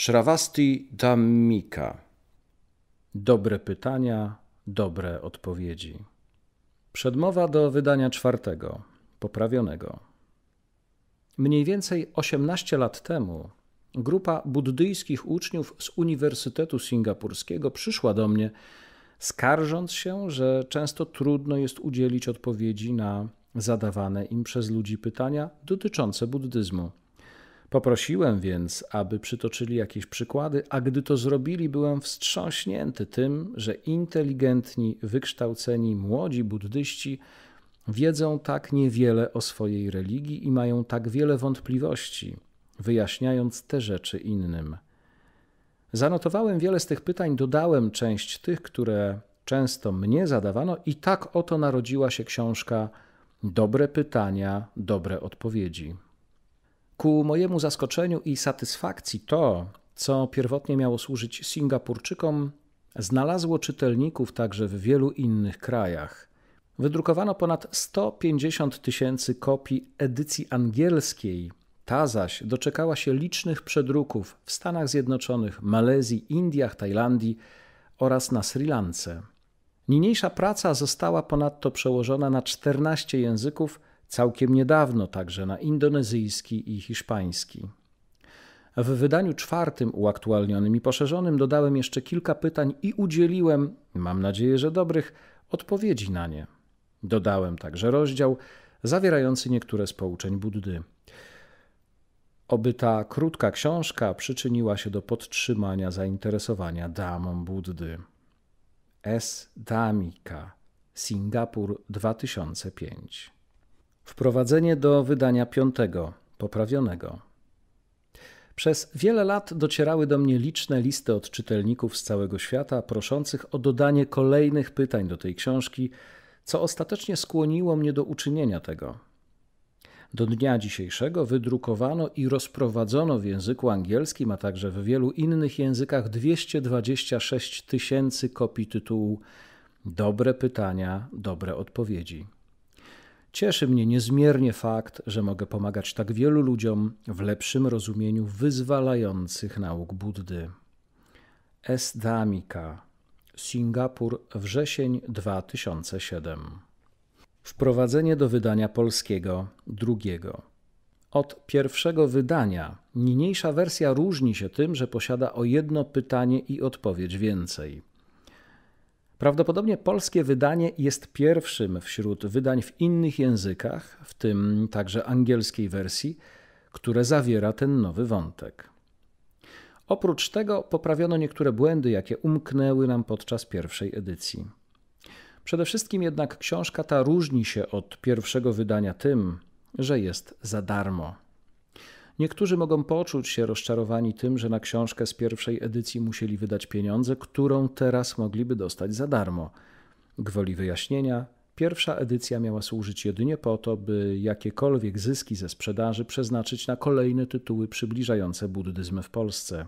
Shravasti Dhammika. Dobre pytania, dobre odpowiedzi. Przedmowa do wydania czwartego, poprawionego. Mniej więcej 18 lat temu grupa buddyjskich uczniów z Uniwersytetu Singapurskiego przyszła do mnie, skarżąc się, że często trudno jest udzielić odpowiedzi na zadawane im przez ludzi pytania dotyczące buddyzmu. Poprosiłem więc, aby przytoczyli jakieś przykłady, a gdy to zrobili, byłem wstrząśnięty tym, że inteligentni, wykształceni młodzi buddyści wiedzą tak niewiele o swojej religii i mają tak wiele wątpliwości, wyjaśniając te rzeczy innym. Zanotowałem wiele z tych pytań, dodałem część tych, które często mnie zadawano, i tak oto narodziła się książka Dobre pytania, dobre odpowiedzi. Ku mojemu zaskoczeniu i satysfakcji to, co pierwotnie miało służyć Singapurczykom, znalazło czytelników także w wielu innych krajach. Wydrukowano ponad 150 tysięcy kopii edycji angielskiej. Ta zaś doczekała się licznych przedruków w Stanach Zjednoczonych, Malezji, Indiach, Tajlandii oraz na Sri Lance. Niniejsza praca została ponadto przełożona na 14 języków całkiem niedawno także na indonezyjski i hiszpański. W wydaniu czwartym, uaktualnionym i poszerzonym, dodałem jeszcze kilka pytań i udzieliłem, mam nadzieję, że dobrych, odpowiedzi na nie. Dodałem także rozdział zawierający niektóre z pouczeń Buddy. Oby ta krótka książka przyczyniła się do podtrzymania zainteresowania damą Buddy. S. Damika, Singapur 2005 Wprowadzenie do wydania piątego, poprawionego. Przez wiele lat docierały do mnie liczne listy od czytelników z całego świata, proszących o dodanie kolejnych pytań do tej książki, co ostatecznie skłoniło mnie do uczynienia tego. Do dnia dzisiejszego wydrukowano i rozprowadzono w języku angielskim, a także w wielu innych językach 226 tysięcy kopii tytułu Dobre pytania, dobre odpowiedzi. Cieszy mnie niezmiernie fakt, że mogę pomagać tak wielu ludziom w lepszym rozumieniu wyzwalających nauk Buddy. S. Damika, Singapur, wrzesień 2007. Wprowadzenie do wydania polskiego, drugiego. Od pierwszego wydania niniejsza wersja różni się tym, że posiada o jedno pytanie i odpowiedź więcej. Prawdopodobnie polskie wydanie jest pierwszym wśród wydań w innych językach, w tym także angielskiej wersji, które zawiera ten nowy wątek. Oprócz tego poprawiono niektóre błędy, jakie umknęły nam podczas pierwszej edycji. Przede wszystkim jednak książka ta różni się od pierwszego wydania tym, że jest za darmo. Niektórzy mogą poczuć się rozczarowani tym, że na książkę z pierwszej edycji musieli wydać pieniądze, którą teraz mogliby dostać za darmo. Gwoli wyjaśnienia, pierwsza edycja miała służyć jedynie po to, by jakiekolwiek zyski ze sprzedaży przeznaczyć na kolejne tytuły przybliżające buddyzm w Polsce.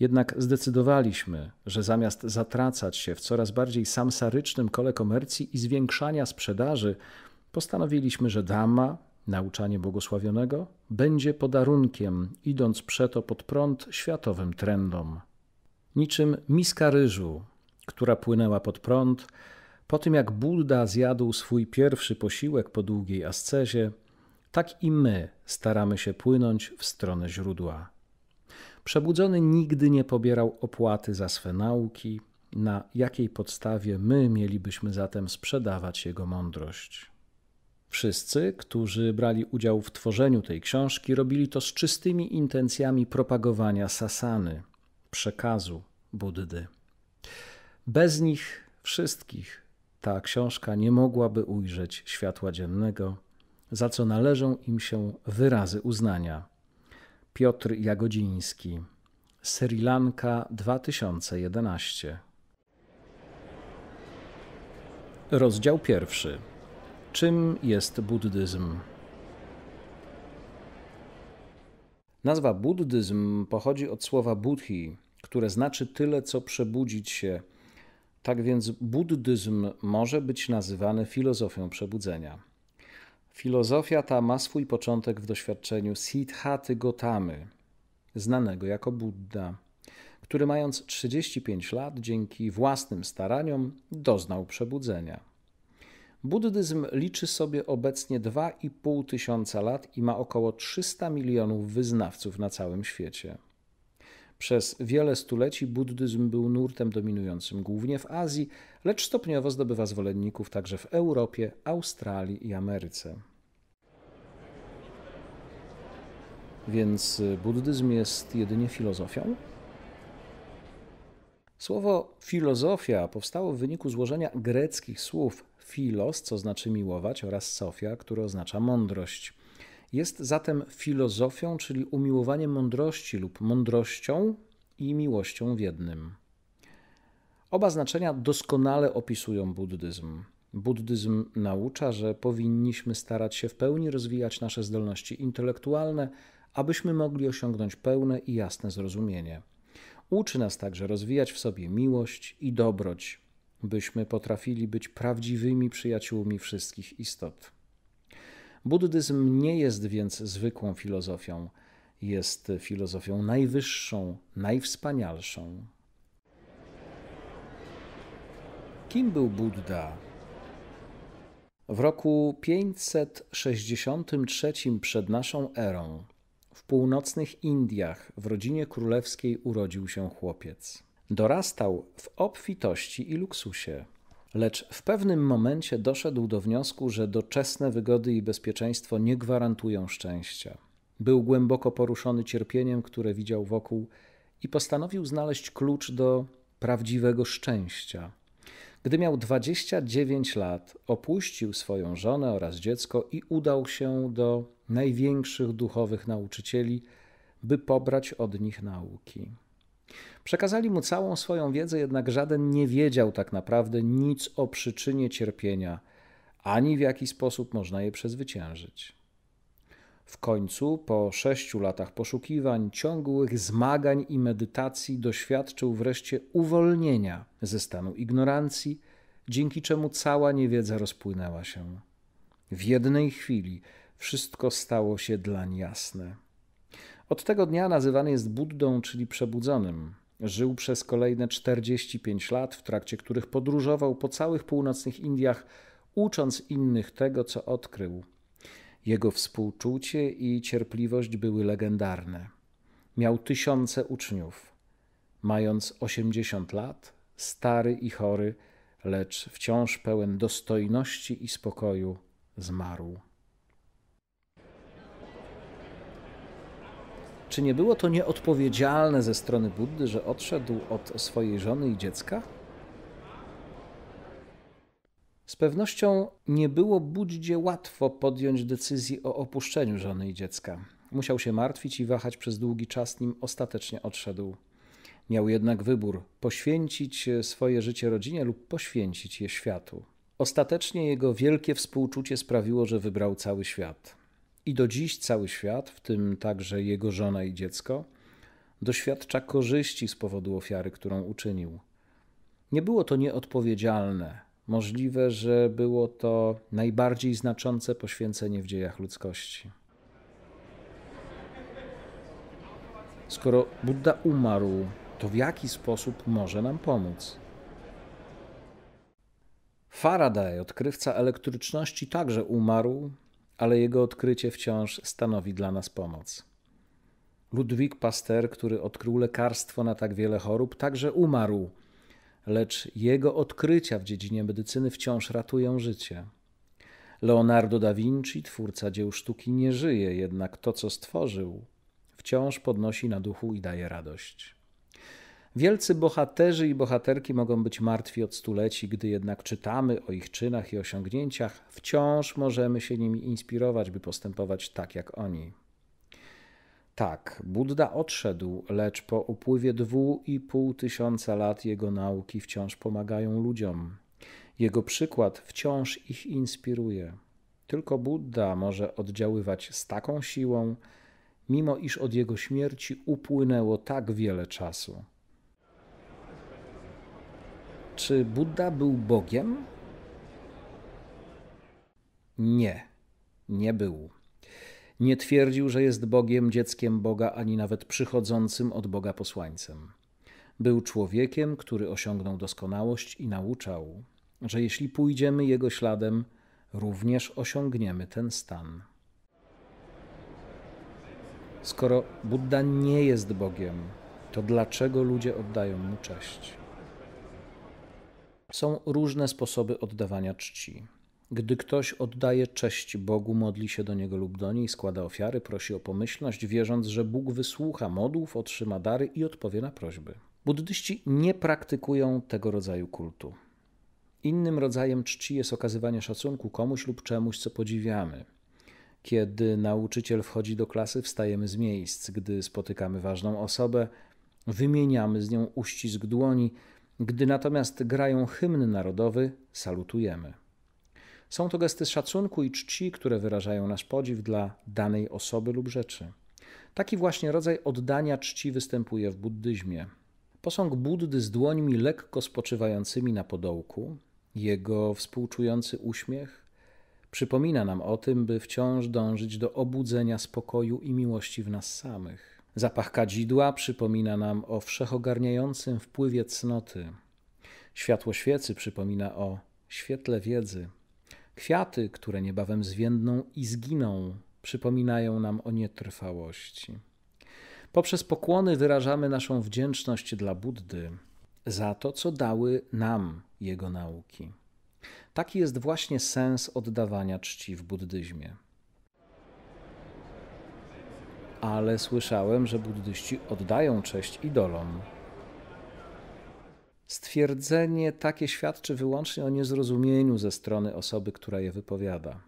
Jednak zdecydowaliśmy, że zamiast zatracać się w coraz bardziej samsarycznym kole komercji i zwiększania sprzedaży, postanowiliśmy, że Dhamma, Nauczanie błogosławionego będzie podarunkiem, idąc przeto pod prąd światowym trendom. Niczym miska ryżu, która płynęła pod prąd, po tym jak Buda zjadł swój pierwszy posiłek po długiej ascezie, tak i my staramy się płynąć w stronę źródła. Przebudzony nigdy nie pobierał opłaty za swe nauki, na jakiej podstawie my mielibyśmy zatem sprzedawać jego mądrość. Wszyscy, którzy brali udział w tworzeniu tej książki, robili to z czystymi intencjami propagowania sasany, przekazu Buddy. Bez nich wszystkich ta książka nie mogłaby ujrzeć światła dziennego, za co należą im się wyrazy uznania. Piotr Jagodziński, Sri Lanka 2011. Rozdział pierwszy. Czym jest buddyzm? Nazwa buddyzm pochodzi od słowa buddhi, które znaczy tyle, co przebudzić się. Tak więc buddyzm może być nazywany filozofią przebudzenia. Filozofia ta ma swój początek w doświadczeniu Siddhaty Gotamy, znanego jako Buddha, który mając 35 lat dzięki własnym staraniom doznał przebudzenia. Buddyzm liczy sobie obecnie 2,5 tysiąca lat i ma około 300 milionów wyznawców na całym świecie. Przez wiele stuleci buddyzm był nurtem dominującym głównie w Azji, lecz stopniowo zdobywa zwolenników także w Europie, Australii i Ameryce. Więc buddyzm jest jedynie filozofią? Słowo filozofia powstało w wyniku złożenia greckich słów filos, co znaczy miłować, oraz sofia, które oznacza mądrość. Jest zatem filozofią, czyli umiłowaniem mądrości lub mądrością i miłością w jednym. Oba znaczenia doskonale opisują buddyzm. Buddyzm naucza, że powinniśmy starać się w pełni rozwijać nasze zdolności intelektualne, abyśmy mogli osiągnąć pełne i jasne zrozumienie. Uczy nas także rozwijać w sobie miłość i dobroć byśmy potrafili być prawdziwymi przyjaciółmi wszystkich istot. Buddyzm nie jest więc zwykłą filozofią, jest filozofią najwyższą, najwspanialszą. Kim był Buddha? W roku 563 przed naszą erą w północnych Indiach w rodzinie królewskiej urodził się chłopiec. Dorastał w obfitości i luksusie. Lecz w pewnym momencie doszedł do wniosku, że doczesne wygody i bezpieczeństwo nie gwarantują szczęścia. Był głęboko poruszony cierpieniem, które widział wokół, i postanowił znaleźć klucz do prawdziwego szczęścia. Gdy miał 29 lat, opuścił swoją żonę oraz dziecko i udał się do największych duchowych nauczycieli, by pobrać od nich nauki. Przekazali mu całą swoją wiedzę, jednak żaden nie wiedział tak naprawdę nic o przyczynie cierpienia, ani w jaki sposób można je przezwyciężyć. W końcu, po sześciu latach poszukiwań, ciągłych zmagań i medytacji, doświadczył wreszcie uwolnienia ze stanu ignorancji, dzięki czemu cała niewiedza rozpłynęła się. W jednej chwili wszystko stało się dlań jasne. Od tego dnia nazywany jest Buddą, czyli przebudzonym. Żył przez kolejne 45 lat, w trakcie których podróżował po całych północnych Indiach, ucząc innych tego, co odkrył. Jego współczucie i cierpliwość były legendarne. Miał tysiące uczniów. Mając 80 lat, stary i chory, lecz wciąż pełen dostojności i spokoju, zmarł. Czy nie było to nieodpowiedzialne ze strony Buddy, że odszedł od swojej żony i dziecka? Z pewnością nie było Buddzie łatwo podjąć decyzji o opuszczeniu żony i dziecka. Musiał się martwić i wahać przez długi czas, nim ostatecznie odszedł. Miał jednak wybór: poświęcić swoje życie rodzinie lub poświęcić je światu. Ostatecznie jego wielkie współczucie sprawiło, że wybrał cały świat. I do dziś cały świat, w tym także jego żona i dziecko, doświadcza korzyści z powodu ofiary, którą uczynił. Nie było to nieodpowiedzialne. Możliwe, że było to najbardziej znaczące poświęcenie w dziejach ludzkości. Skoro Buddha umarł, to w jaki sposób może nam pomóc? Faraday, odkrywca elektryczności, także umarł ale jego odkrycie wciąż stanowi dla nas pomoc. Ludwik Pasteur, który odkrył lekarstwo na tak wiele chorób, także umarł, lecz jego odkrycia w dziedzinie medycyny wciąż ratują życie. Leonardo da Vinci, twórca dzieł sztuki, nie żyje, jednak to, co stworzył, wciąż podnosi na duchu i daje radość. Wielcy bohaterzy i bohaterki mogą być martwi od stuleci, gdy jednak czytamy o ich czynach i osiągnięciach, wciąż możemy się nimi inspirować, by postępować tak jak oni. Tak, Buddha odszedł, lecz po upływie dwóch i pół tysiąca lat jego nauki wciąż pomagają ludziom. Jego przykład wciąż ich inspiruje. Tylko Buddha może oddziaływać z taką siłą, mimo iż od jego śmierci upłynęło tak wiele czasu. Czy Buddha był Bogiem? Nie, nie był. Nie twierdził, że jest Bogiem, dzieckiem Boga, ani nawet przychodzącym od Boga posłańcem. Był człowiekiem, który osiągnął doskonałość i nauczał, że jeśli pójdziemy jego śladem, również osiągniemy ten stan. Skoro Buddha nie jest Bogiem, to dlaczego ludzie oddają mu cześć? Są różne sposoby oddawania czci. Gdy ktoś oddaje cześć Bogu, modli się do Niego lub do niej, składa ofiary, prosi o pomyślność, wierząc, że Bóg wysłucha modłów, otrzyma dary i odpowie na prośby. Buddyści nie praktykują tego rodzaju kultu. Innym rodzajem czci jest okazywanie szacunku komuś lub czemuś, co podziwiamy. Kiedy nauczyciel wchodzi do klasy, wstajemy z miejsc. Gdy spotykamy ważną osobę, wymieniamy z nią uścisk dłoni, gdy natomiast grają hymn narodowy, salutujemy. Są to gesty szacunku i czci, które wyrażają nasz podziw dla danej osoby lub rzeczy. Taki właśnie rodzaj oddania czci występuje w buddyzmie. Posąg Buddy z dłońmi lekko spoczywającymi na podołku, jego współczujący uśmiech przypomina nam o tym, by wciąż dążyć do obudzenia spokoju i miłości w nas samych. Zapach kadzidła przypomina nam o wszechogarniającym wpływie cnoty. Światło świecy przypomina o świetle wiedzy. Kwiaty, które niebawem zwiędną i zginą, przypominają nam o nietrwałości. Poprzez pokłony wyrażamy naszą wdzięczność dla Buddy za to, co dały nam jego nauki. Taki jest właśnie sens oddawania czci w buddyzmie ale słyszałem, że buddyści oddają cześć idolom. Stwierdzenie takie świadczy wyłącznie o niezrozumieniu ze strony osoby, która je wypowiada.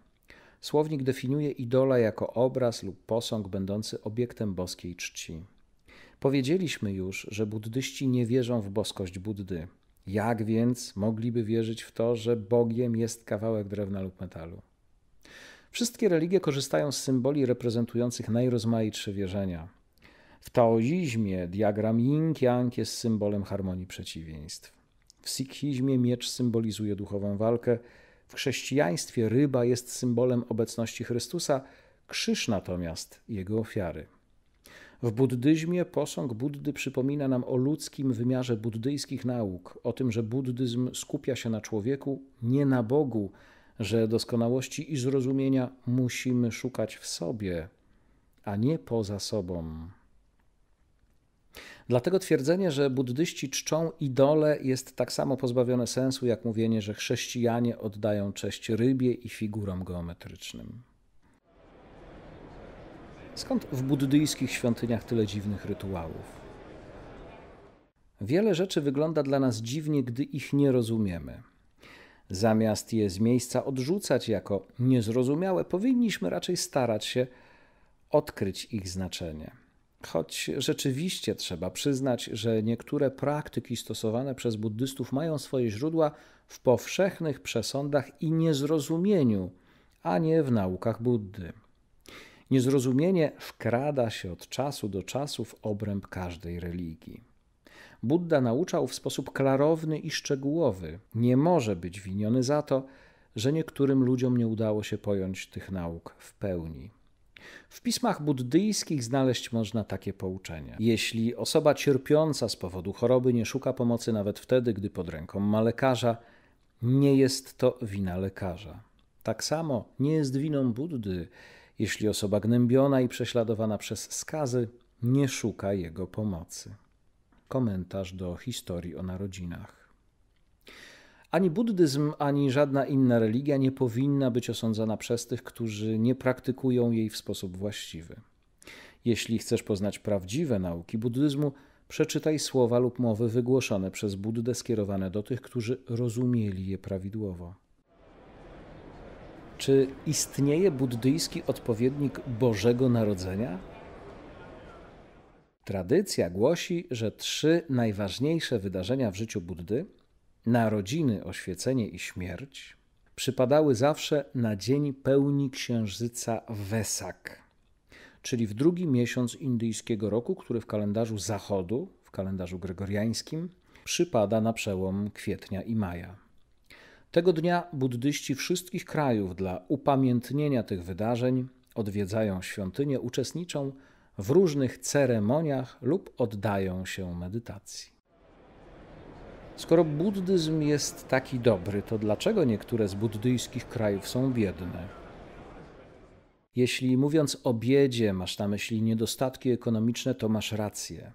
Słownik definiuje idola jako obraz lub posąg będący obiektem boskiej czci. Powiedzieliśmy już, że buddyści nie wierzą w boskość Buddy. Jak więc mogliby wierzyć w to, że Bogiem jest kawałek drewna lub metalu? Wszystkie religie korzystają z symboli reprezentujących najrozmaitsze wierzenia. W taoizmie diagram yin-yang jest symbolem harmonii przeciwieństw. W sikhizmie miecz symbolizuje duchową walkę, w chrześcijaństwie ryba jest symbolem obecności Chrystusa, krzyż natomiast jego ofiary. W buddyzmie posąg Buddy przypomina nam o ludzkim wymiarze buddyjskich nauk, o tym, że buddyzm skupia się na człowieku, nie na Bogu, że doskonałości i zrozumienia musimy szukać w sobie, a nie poza sobą. Dlatego twierdzenie, że buddyści czczą idole, jest tak samo pozbawione sensu, jak mówienie, że chrześcijanie oddają cześć rybie i figurom geometrycznym. Skąd w buddyjskich świątyniach tyle dziwnych rytuałów? Wiele rzeczy wygląda dla nas dziwnie, gdy ich nie rozumiemy. Zamiast je z miejsca odrzucać jako niezrozumiałe, powinniśmy raczej starać się odkryć ich znaczenie. Choć rzeczywiście trzeba przyznać, że niektóre praktyki stosowane przez buddystów mają swoje źródła w powszechnych przesądach i niezrozumieniu, a nie w naukach Buddy. Niezrozumienie wkrada się od czasu do czasu w obręb każdej religii. Buddha nauczał w sposób klarowny i szczegółowy. Nie może być winiony za to, że niektórym ludziom nie udało się pojąć tych nauk w pełni. W pismach buddyjskich znaleźć można takie pouczenie. Jeśli osoba cierpiąca z powodu choroby nie szuka pomocy nawet wtedy, gdy pod ręką ma lekarza, nie jest to wina lekarza. Tak samo nie jest winą Buddy, jeśli osoba gnębiona i prześladowana przez skazy nie szuka jego pomocy komentarz do historii o narodzinach. Ani buddyzm, ani żadna inna religia nie powinna być osądzana przez tych, którzy nie praktykują jej w sposób właściwy. Jeśli chcesz poznać prawdziwe nauki buddyzmu, przeczytaj słowa lub mowy wygłoszone przez Buddę skierowane do tych, którzy rozumieli je prawidłowo. Czy istnieje buddyjski odpowiednik Bożego Narodzenia? Tradycja głosi, że trzy najważniejsze wydarzenia w życiu Buddy narodziny, oświecenie i śmierć przypadały zawsze na dzień pełni księżyca Wesak, czyli w drugi miesiąc indyjskiego roku, który w kalendarzu zachodu, w kalendarzu gregoriańskim, przypada na przełom kwietnia i maja. Tego dnia buddyści wszystkich krajów dla upamiętnienia tych wydarzeń odwiedzają świątynię uczestniczą w w różnych ceremoniach lub oddają się medytacji. Skoro buddyzm jest taki dobry, to dlaczego niektóre z buddyjskich krajów są biedne? Jeśli mówiąc o biedzie masz na myśli niedostatki ekonomiczne, to masz rację.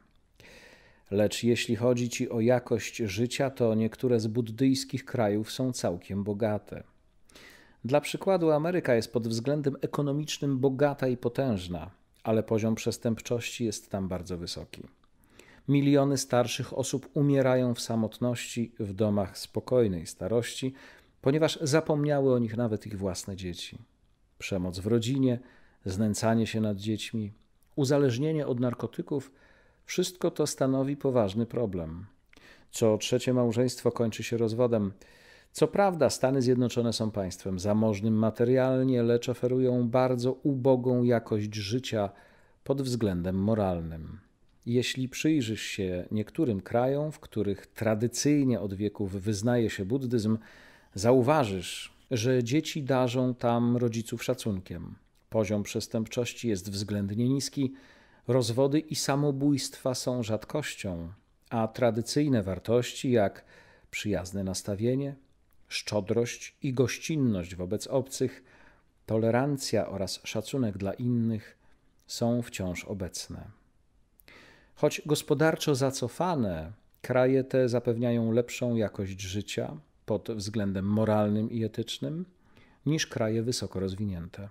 Lecz jeśli chodzi ci o jakość życia, to niektóre z buddyjskich krajów są całkiem bogate. Dla przykładu, Ameryka jest pod względem ekonomicznym bogata i potężna ale poziom przestępczości jest tam bardzo wysoki. Miliony starszych osób umierają w samotności w domach spokojnej starości, ponieważ zapomniały o nich nawet ich własne dzieci. Przemoc w rodzinie, znęcanie się nad dziećmi, uzależnienie od narkotyków wszystko to stanowi poważny problem. Co trzecie małżeństwo kończy się rozwodem. Co prawda, Stany Zjednoczone są państwem zamożnym materialnie, lecz oferują bardzo ubogą jakość życia pod względem moralnym. Jeśli przyjrzysz się niektórym krajom, w których tradycyjnie od wieków wyznaje się buddyzm, zauważysz, że dzieci darzą tam rodziców szacunkiem. Poziom przestępczości jest względnie niski, rozwody i samobójstwa są rzadkością, a tradycyjne wartości jak przyjazne nastawienie, szczodrość i gościnność wobec obcych, tolerancja oraz szacunek dla innych są wciąż obecne. Choć gospodarczo zacofane, kraje te zapewniają lepszą jakość życia pod względem moralnym i etycznym niż kraje wysoko rozwinięte.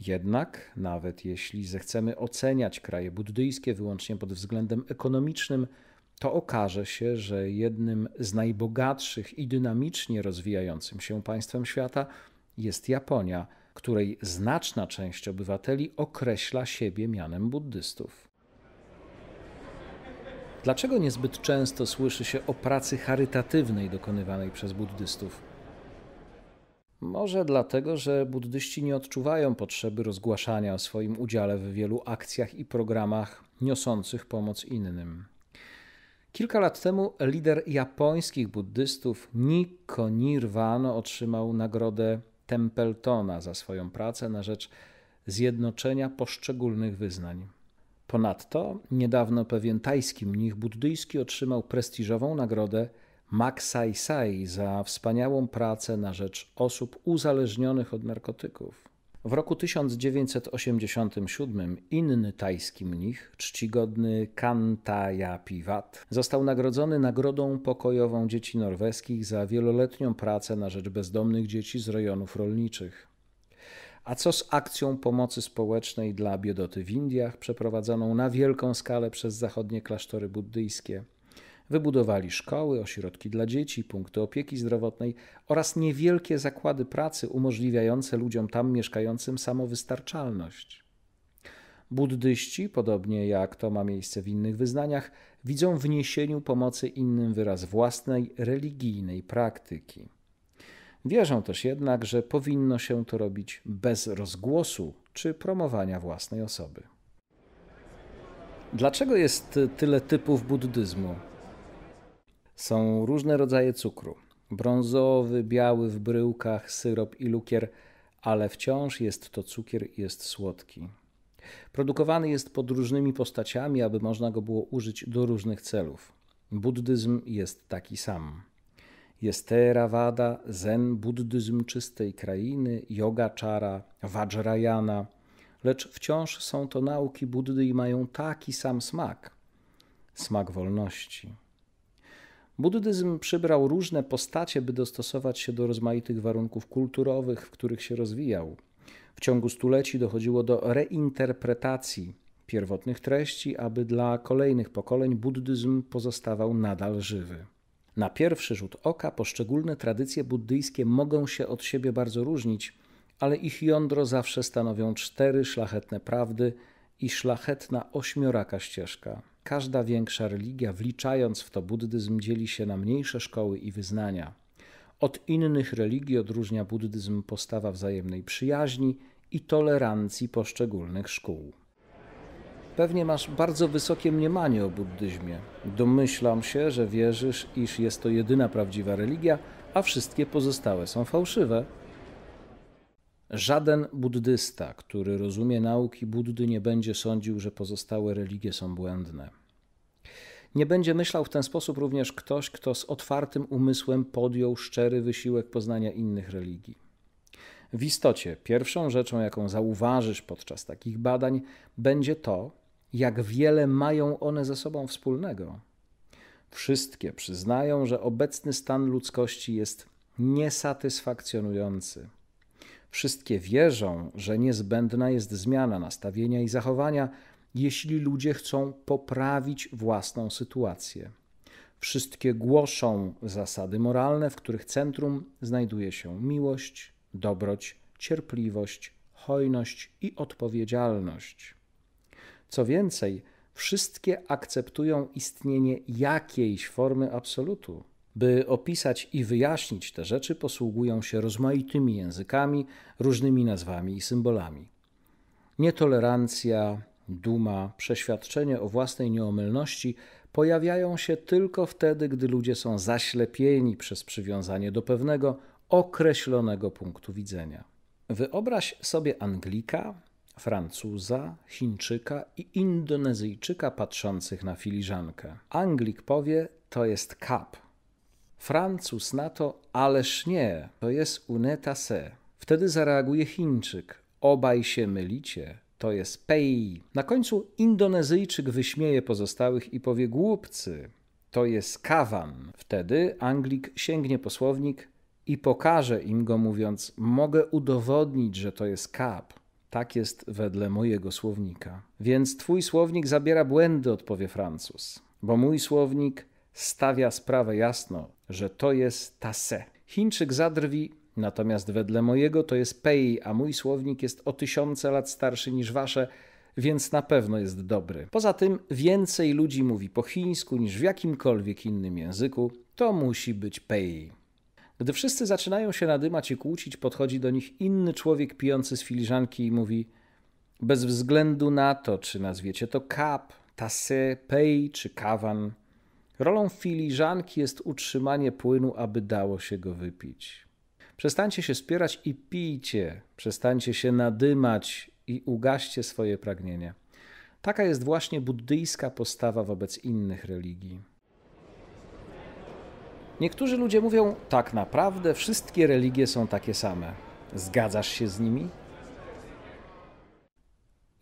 Jednak, nawet jeśli zechcemy oceniać kraje buddyjskie wyłącznie pod względem ekonomicznym, to okaże się, że jednym z najbogatszych i dynamicznie rozwijającym się państwem świata jest Japonia, której znaczna część obywateli określa siebie mianem buddystów. Dlaczego niezbyt często słyszy się o pracy charytatywnej dokonywanej przez buddystów? Może dlatego, że buddyści nie odczuwają potrzeby rozgłaszania o swoim udziale w wielu akcjach i programach niosących pomoc innym. Kilka lat temu lider japońskich buddystów Nikko Nirvana otrzymał nagrodę Templetona za swoją pracę na rzecz zjednoczenia poszczególnych wyznań. Ponadto niedawno pewien tajski mnich buddyjski otrzymał prestiżową nagrodę Maksai Sai za wspaniałą pracę na rzecz osób uzależnionych od narkotyków. W roku 1987 inny tajski mnich, czcigodny Kantajapiwat, został nagrodzony Nagrodą Pokojową Dzieci Norweskich za wieloletnią pracę na rzecz bezdomnych dzieci z rejonów rolniczych. A co z akcją pomocy społecznej dla biedoty w Indiach, przeprowadzoną na wielką skalę przez zachodnie klasztory buddyjskie? Wybudowali szkoły, ośrodki dla dzieci, punkty opieki zdrowotnej oraz niewielkie zakłady pracy umożliwiające ludziom tam mieszkającym samowystarczalność. Buddyści, podobnie jak to ma miejsce w innych wyznaniach, widzą w niesieniu pomocy innym wyraz własnej religijnej praktyki. Wierzą też jednak, że powinno się to robić bez rozgłosu czy promowania własnej osoby. Dlaczego jest tyle typów buddyzmu? Są różne rodzaje cukru. Brązowy, biały w bryłkach, syrop i lukier, ale wciąż jest to cukier i jest słodki. Produkowany jest pod różnymi postaciami, aby można go było użyć do różnych celów. Buddyzm jest taki sam. Jest Theravada, Zen, buddyzm czystej krainy, yoga czara, Vajrayana, lecz wciąż są to nauki Buddy i mają taki sam smak smak wolności. Buddyzm przybrał różne postacie, by dostosować się do rozmaitych warunków kulturowych, w których się rozwijał. W ciągu stuleci dochodziło do reinterpretacji pierwotnych treści, aby dla kolejnych pokoleń buddyzm pozostawał nadal żywy. Na pierwszy rzut oka poszczególne tradycje buddyjskie mogą się od siebie bardzo różnić, ale ich jądro zawsze stanowią cztery szlachetne prawdy i szlachetna ośmioraka ścieżka. Każda większa religia, wliczając w to buddyzm, dzieli się na mniejsze szkoły i wyznania. Od innych religii odróżnia buddyzm postawa wzajemnej przyjaźni i tolerancji poszczególnych szkół. Pewnie masz bardzo wysokie mniemanie o buddyzmie. Domyślam się, że wierzysz, iż jest to jedyna prawdziwa religia, a wszystkie pozostałe są fałszywe. Żaden buddysta, który rozumie nauki Buddy, nie będzie sądził, że pozostałe religie są błędne. Nie będzie myślał w ten sposób również ktoś, kto z otwartym umysłem podjął szczery wysiłek poznania innych religii. W istocie, pierwszą rzeczą, jaką zauważysz podczas takich badań, będzie to, jak wiele mają one ze sobą wspólnego. Wszystkie przyznają, że obecny stan ludzkości jest niesatysfakcjonujący Wszystkie wierzą, że niezbędna jest zmiana nastawienia i zachowania, jeśli ludzie chcą poprawić własną sytuację. Wszystkie głoszą zasady moralne, w których centrum znajduje się miłość, dobroć, cierpliwość, hojność i odpowiedzialność. Co więcej, wszystkie akceptują istnienie jakiejś formy absolutu by opisać i wyjaśnić te rzeczy, posługują się rozmaitymi językami, różnymi nazwami i symbolami. Nietolerancja, duma, przeświadczenie o własnej nieomylności pojawiają się tylko wtedy, gdy ludzie są zaślepieni przez przywiązanie do pewnego określonego punktu widzenia. Wyobraź sobie Anglika, Francuza, Chińczyka i Indonezyjczyka patrzących na filiżankę. Anglik powie: To jest kap, Francuz na to, ależ nie, to jest uneta se. Wtedy zareaguje Chińczyk, obaj się mylicie, to jest pei. Na końcu Indonezyjczyk wyśmieje pozostałych i powie głupcy, to jest kawan. Wtedy Anglik sięgnie po i pokaże im go mówiąc, mogę udowodnić, że to jest kap. Tak jest wedle mojego słownika. Więc twój słownik zabiera błędy, odpowie Francuz, bo mój słownik stawia sprawę jasno, że to jest tase. Chińczyk zadrwi, natomiast wedle mojego to jest pei, a mój słownik jest o tysiące lat starszy niż wasze, więc na pewno jest dobry. Poza tym więcej ludzi mówi po chińsku niż w jakimkolwiek innym języku, to musi być pei. Gdy wszyscy zaczynają się nadymać i kłócić, podchodzi do nich inny człowiek pijący z filiżanki i mówi bez względu na to, czy nazwiecie to kap, tase, pej czy kawan, Rolą filiżanki jest utrzymanie płynu, aby dało się go wypić. Przestańcie się spierać i pijcie, przestańcie się nadymać i ugaście swoje pragnienie. Taka jest właśnie buddyjska postawa wobec innych religii. Niektórzy ludzie mówią, tak naprawdę wszystkie religie są takie same. Zgadzasz się z nimi?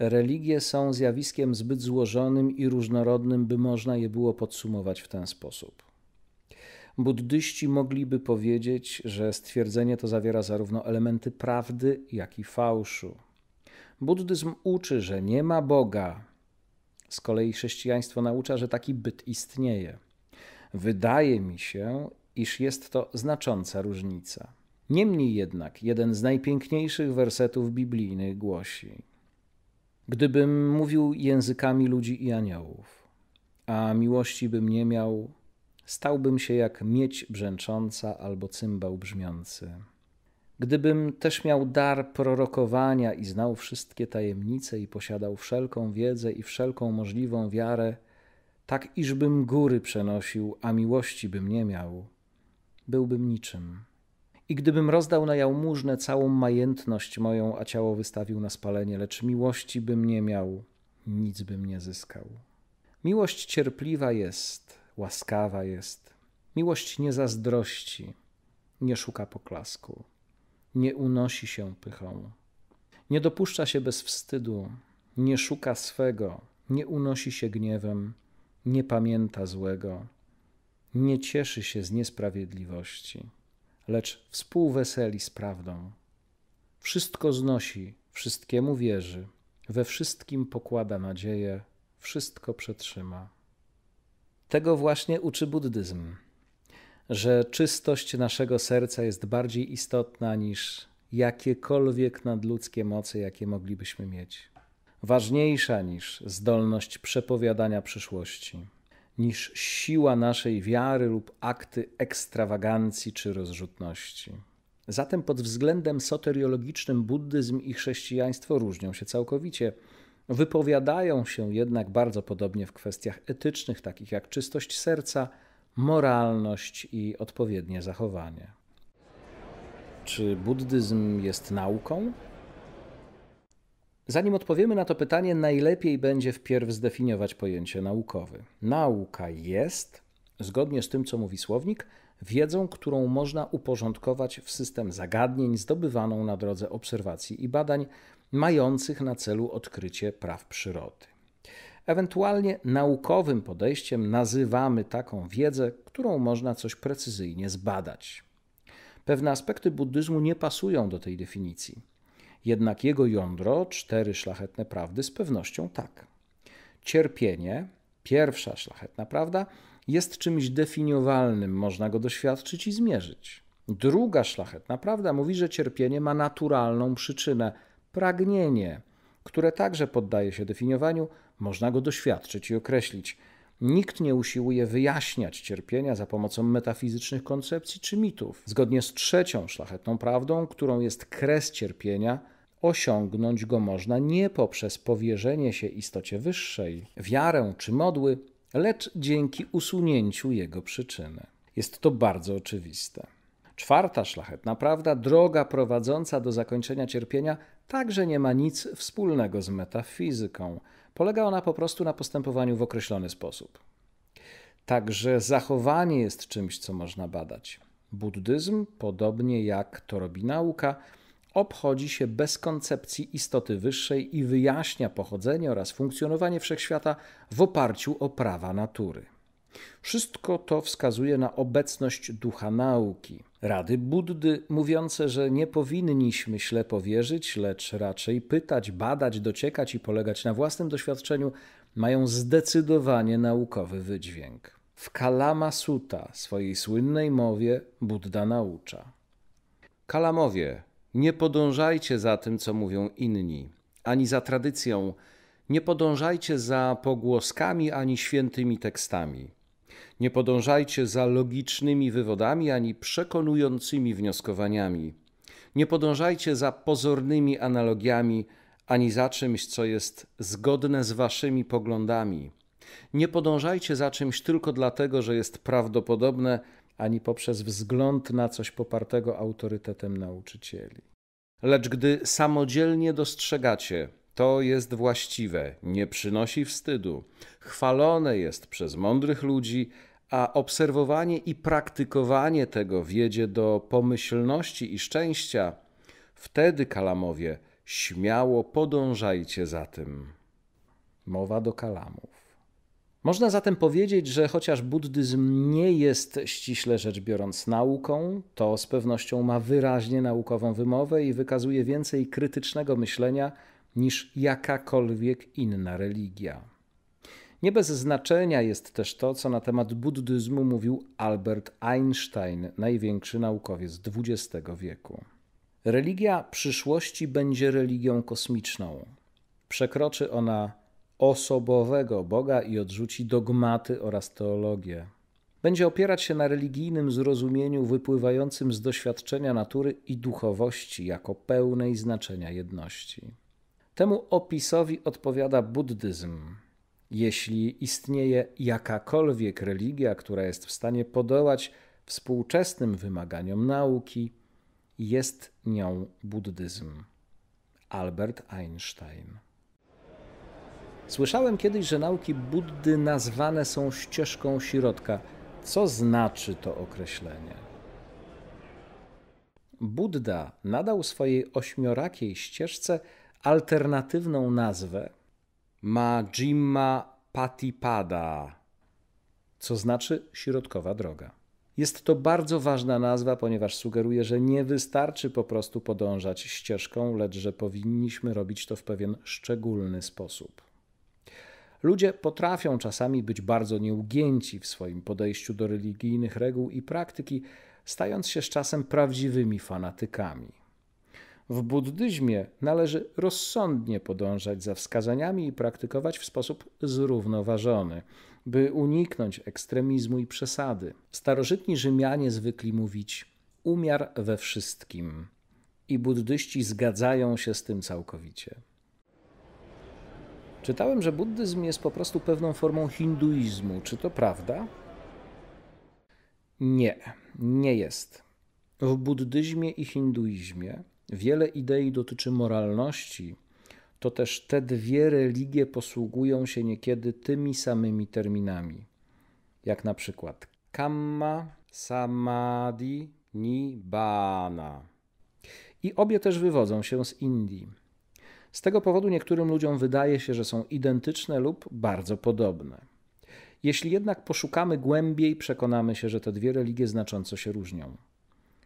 Religie są zjawiskiem zbyt złożonym i różnorodnym, by można je było podsumować w ten sposób. Buddyści mogliby powiedzieć, że stwierdzenie to zawiera zarówno elementy prawdy, jak i fałszu. Buddyzm uczy, że nie ma Boga. Z kolei chrześcijaństwo naucza, że taki byt istnieje. Wydaje mi się, iż jest to znacząca różnica. Niemniej jednak, jeden z najpiękniejszych wersetów biblijnych głosi: Gdybym mówił językami ludzi i aniołów, a miłości bym nie miał, stałbym się jak miedź brzęcząca albo cymbał brzmiący. Gdybym też miał dar prorokowania i znał wszystkie tajemnice i posiadał wszelką wiedzę i wszelką możliwą wiarę, tak iżbym góry przenosił, a miłości bym nie miał, byłbym niczym. I gdybym rozdał na jałmużnę całą majętność moją, a ciało wystawił na spalenie, lecz miłości bym nie miał, nic bym nie zyskał. Miłość cierpliwa jest, łaskawa jest. Miłość nie zazdrości, nie szuka poklasku, nie unosi się pychą, nie dopuszcza się bez wstydu, nie szuka swego, nie unosi się gniewem, nie pamięta złego, nie cieszy się z niesprawiedliwości lecz współweseli z prawdą. Wszystko znosi, wszystkiemu wierzy, we wszystkim pokłada nadzieję, wszystko przetrzyma. Tego właśnie uczy buddyzm, że czystość naszego serca jest bardziej istotna niż jakiekolwiek nadludzkie moce, jakie moglibyśmy mieć. Ważniejsza niż zdolność przepowiadania przyszłości niż siła naszej wiary lub akty ekstrawagancji czy rozrzutności. Zatem pod względem soteriologicznym buddyzm i chrześcijaństwo różnią się całkowicie. Wypowiadają się jednak bardzo podobnie w kwestiach etycznych, takich jak czystość serca, moralność i odpowiednie zachowanie. Czy buddyzm jest nauką? Zanim odpowiemy na to pytanie, najlepiej będzie wpierw zdefiniować pojęcie naukowy. Nauka jest, zgodnie z tym co mówi słownik, wiedzą, którą można uporządkować w system zagadnień zdobywaną na drodze obserwacji i badań, mających na celu odkrycie praw przyrody. Ewentualnie naukowym podejściem nazywamy taką wiedzę, którą można coś precyzyjnie zbadać. Pewne aspekty buddyzmu nie pasują do tej definicji jednak jego jądro, cztery szlachetne prawdy, z pewnością tak. Cierpienie, pierwsza szlachetna prawda, jest czymś definiowalnym, można go doświadczyć i zmierzyć. Druga szlachetna prawda mówi, że cierpienie ma naturalną przyczynę pragnienie, które także poddaje się definiowaniu, można go doświadczyć i określić. Nikt nie usiłuje wyjaśniać cierpienia za pomocą metafizycznych koncepcji czy mitów. Zgodnie z trzecią szlachetną prawdą, którą jest kres cierpienia, Osiągnąć go można nie poprzez powierzenie się istocie wyższej, wiarę czy modły, lecz dzięki usunięciu jego przyczyny. Jest to bardzo oczywiste. Czwarta szlachetna prawda, droga prowadząca do zakończenia cierpienia, także nie ma nic wspólnego z metafizyką. Polega ona po prostu na postępowaniu w określony sposób. Także zachowanie jest czymś, co można badać. Buddyzm, podobnie jak to robi nauka, obchodzi się bez koncepcji istoty wyższej i wyjaśnia pochodzenie oraz funkcjonowanie wszechświata w oparciu o prawa natury. Wszystko to wskazuje na obecność ducha nauki. Rady Buddy mówiące, że nie powinniśmy ślepo wierzyć, lecz raczej pytać, badać, dociekać i polegać na własnym doświadczeniu, mają zdecydowanie naukowy wydźwięk. W Kalama Sutta, swojej słynnej mowie, Buddha naucza. Kalamowie, nie podążajcie za tym, co mówią inni, ani za tradycją. Nie podążajcie za pogłoskami ani świętymi tekstami. Nie podążajcie za logicznymi wywodami ani przekonującymi wnioskowaniami. Nie podążajcie za pozornymi analogiami ani za czymś, co jest zgodne z waszymi poglądami. Nie podążajcie za czymś tylko dlatego, że jest prawdopodobne ani poprzez wzgląd na coś popartego autorytetem nauczycieli. Lecz gdy samodzielnie dostrzegacie, to jest właściwe, nie przynosi wstydu, chwalone jest przez mądrych ludzi, a obserwowanie i praktykowanie tego wiedzie do pomyślności i szczęścia, wtedy, kalamowie, śmiało podążajcie za tym. Mowa do kalamów. Można zatem powiedzieć, że chociaż buddyzm nie jest ściśle rzecz biorąc nauką, to z pewnością ma wyraźnie naukową wymowę i wykazuje więcej krytycznego myślenia niż jakakolwiek inna religia. Nie bez znaczenia jest też to, co na temat buddyzmu mówił Albert Einstein, największy naukowiec XX wieku. Religia przyszłości będzie religią kosmiczną. Przekroczy ona osobowego Boga i odrzuci dogmaty oraz teologię. Będzie opierać się na religijnym zrozumieniu wypływającym z doświadczenia natury i duchowości jako pełnej znaczenia jedności. Temu opisowi odpowiada buddyzm. Jeśli istnieje jakakolwiek religia, która jest w stanie podołać współczesnym wymaganiom nauki, jest nią buddyzm. Albert Einstein. Słyszałem kiedyś, że nauki Buddy nazwane są ścieżką środka. Co znaczy to określenie? Budda nadał swojej ośmiorakiej ścieżce alternatywną nazwę Majjima Patipada, co znaczy środkowa droga. Jest to bardzo ważna nazwa, ponieważ sugeruje, że nie wystarczy po prostu podążać ścieżką, lecz że powinniśmy robić to w pewien szczególny sposób. Ludzie potrafią czasami być bardzo nieugięci w swoim podejściu do religijnych reguł i praktyki, stając się z czasem prawdziwymi fanatykami. W buddyzmie należy rozsądnie podążać za wskazaniami i praktykować w sposób zrównoważony, by uniknąć ekstremizmu i przesady. Starożytni Rzymianie zwykli mówić: umiar we wszystkim, i buddyści zgadzają się z tym całkowicie. Czytałem, że buddyzm jest po prostu pewną formą hinduizmu. Czy to prawda? Nie, nie jest. W buddyzmie i hinduizmie wiele idei dotyczy moralności, to też te dwie religie posługują się niekiedy tymi samymi terminami, jak na przykład kamma, samadhi, nibbana. I obie też wywodzą się z Indii. Z tego powodu niektórym ludziom wydaje się, że są identyczne lub bardzo podobne. Jeśli jednak poszukamy głębiej, przekonamy się, że te dwie religie znacząco się różnią.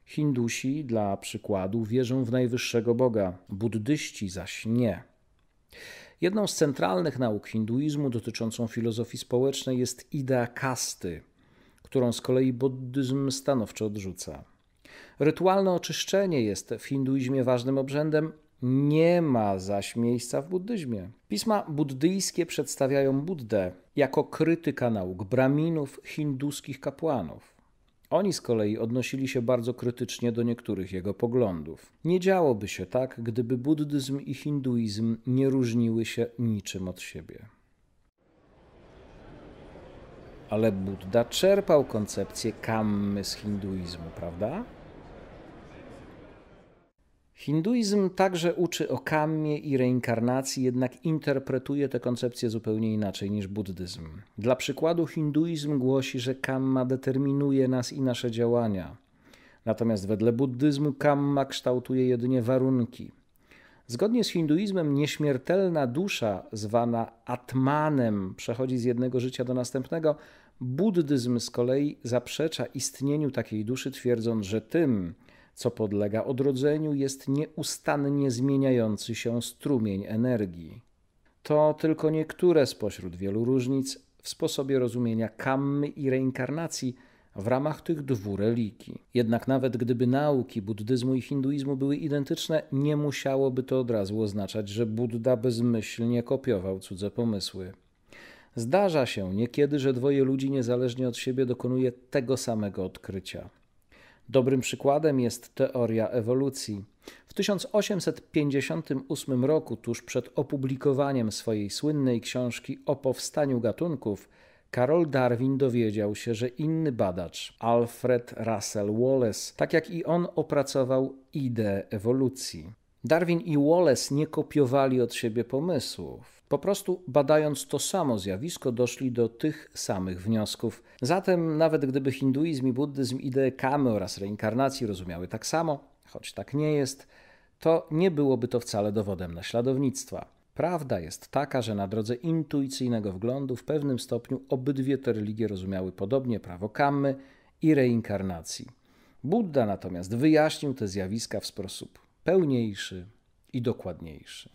Hindusi, dla przykładu, wierzą w najwyższego Boga, buddyści zaś nie. Jedną z centralnych nauk hinduizmu dotyczącą filozofii społecznej jest idea kasty, którą z kolei buddyzm stanowczo odrzuca. Rytualne oczyszczenie jest w hinduizmie ważnym obrzędem, nie ma zaś miejsca w buddyzmie. Pisma buddyjskie przedstawiają Buddę jako krytyka nauk braminów, hinduskich kapłanów. Oni z kolei odnosili się bardzo krytycznie do niektórych jego poglądów. Nie działoby się tak, gdyby buddyzm i hinduizm nie różniły się niczym od siebie. Ale Buddha czerpał koncepcję kammy z hinduizmu, prawda? Hinduizm także uczy o kamie i reinkarnacji, jednak interpretuje te koncepcje zupełnie inaczej niż buddyzm. Dla przykładu, hinduizm głosi, że kamma determinuje nas i nasze działania. Natomiast wedle buddyzmu kamma kształtuje jedynie warunki. Zgodnie z hinduizmem nieśmiertelna dusza, zwana atmanem, przechodzi z jednego życia do następnego. Buddyzm z kolei zaprzecza istnieniu takiej duszy, twierdząc, że tym, co podlega odrodzeniu, jest nieustannie zmieniający się strumień energii. To tylko niektóre spośród wielu różnic w sposobie rozumienia kammy i reinkarnacji w ramach tych dwóch religii. Jednak nawet gdyby nauki buddyzmu i hinduizmu były identyczne, nie musiałoby to od razu oznaczać, że Buddha bezmyślnie kopiował cudze pomysły. Zdarza się niekiedy, że dwoje ludzi niezależnie od siebie dokonuje tego samego odkrycia. Dobrym przykładem jest teoria ewolucji. W 1858 roku, tuż przed opublikowaniem swojej słynnej książki o powstaniu gatunków, Karol Darwin dowiedział się, że inny badacz, Alfred Russell Wallace, tak jak i on, opracował ideę ewolucji. Darwin i Wallace nie kopiowali od siebie pomysłów. Po prostu badając to samo zjawisko, doszli do tych samych wniosków. Zatem, nawet gdyby hinduizm i buddyzm idee kamy oraz reinkarnacji rozumiały tak samo, choć tak nie jest, to nie byłoby to wcale dowodem naśladownictwa. Prawda jest taka, że na drodze intuicyjnego wglądu w pewnym stopniu obydwie te religie rozumiały podobnie prawo kammy i reinkarnacji. Buddha natomiast wyjaśnił te zjawiska w sposób pełniejszy i dokładniejszy.